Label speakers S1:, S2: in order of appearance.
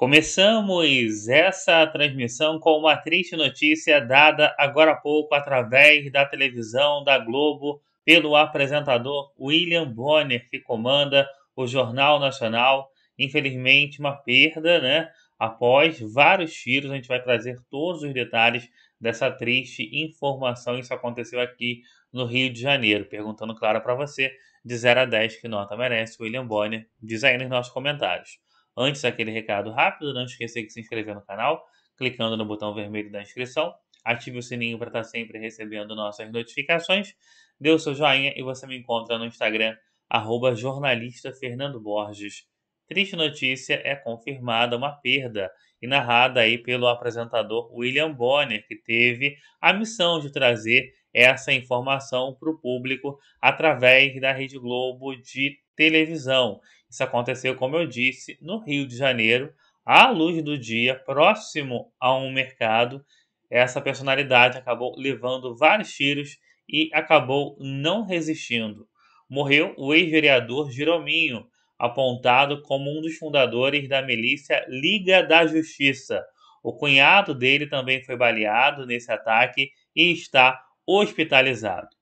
S1: Começamos essa transmissão com uma triste notícia dada agora há pouco através da televisão da Globo pelo apresentador William Bonner, que comanda o Jornal Nacional. Infelizmente, uma perda, né? Após vários tiros, a gente vai trazer todos os detalhes dessa triste informação. Isso aconteceu aqui no Rio de Janeiro. Perguntando, claro, para você, de 0 a 10, que nota merece William Bonner? Diz aí nos nossos comentários. Antes daquele recado rápido, não esqueça de se inscrever no canal, clicando no botão vermelho da inscrição. Ative o sininho para estar tá sempre recebendo nossas notificações. Dê o seu joinha e você me encontra no Instagram, arroba jornalista Fernando Borges. Triste notícia é confirmada uma perda e narrada aí pelo apresentador William Bonner, que teve a missão de trazer essa informação para o público através da Rede Globo de televisão. Isso aconteceu, como eu disse, no Rio de Janeiro, à luz do dia, próximo a um mercado. Essa personalidade acabou levando vários tiros e acabou não resistindo. Morreu o ex-vereador Girominho, apontado como um dos fundadores da milícia Liga da Justiça. O cunhado dele também foi baleado nesse ataque e está hospitalizado.